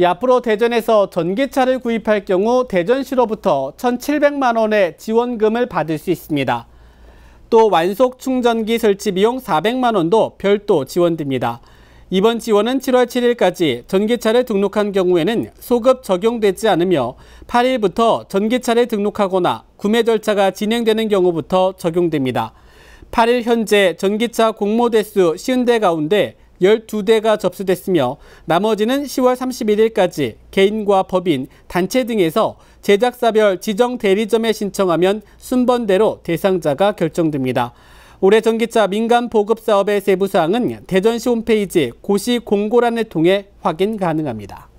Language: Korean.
이 앞으로 대전에서 전기차를 구입할 경우 대전시로부터 1,700만 원의 지원금을 받을 수 있습니다. 또 완속 충전기 설치 비용 400만 원도 별도 지원됩니다. 이번 지원은 7월 7일까지 전기차를 등록한 경우에는 소급 적용되지 않으며 8일부터 전기차를 등록하거나 구매 절차가 진행되는 경우부터 적용됩니다. 8일 현재 전기차 공모 대수 50대 가운데 12대가 접수됐으며 나머지는 10월 31일까지 개인과 법인, 단체 등에서 제작사별 지정 대리점에 신청하면 순번대로 대상자가 결정됩니다. 올해 전기차 민간 보급 사업의 세부 사항은 대전시 홈페이지 고시 공고란을 통해 확인 가능합니다.